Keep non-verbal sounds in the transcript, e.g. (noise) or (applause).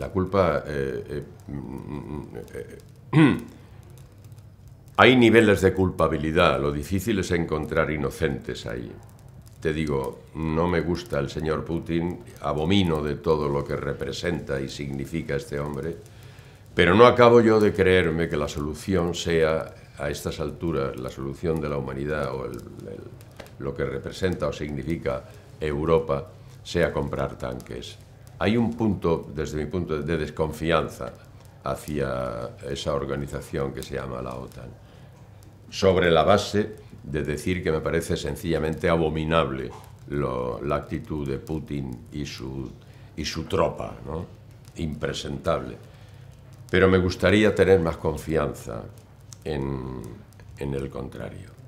La culpa... Eh, eh, mm, mm, eh, (clears throat) hay niveles de culpabilidad, lo difícil es encontrar inocentes ahí. Te digo, no me gusta el señor Putin, abomino de todo lo que representa y significa este hombre, pero no acabo yo de creerme que la solución sea, a estas alturas, la solución de la humanidad o lo que representa o significa Europa, sea comprar tanques. Hay un punto, desde mi punto, de desconfianza hacia esa organización que se llama la OTAN, sobre la base de decir que me parece sencillamente abominable la actitud de Putin y su, y su tropa, ¿no? impresentable. Pero me gustaría tener más confianza en el contrario.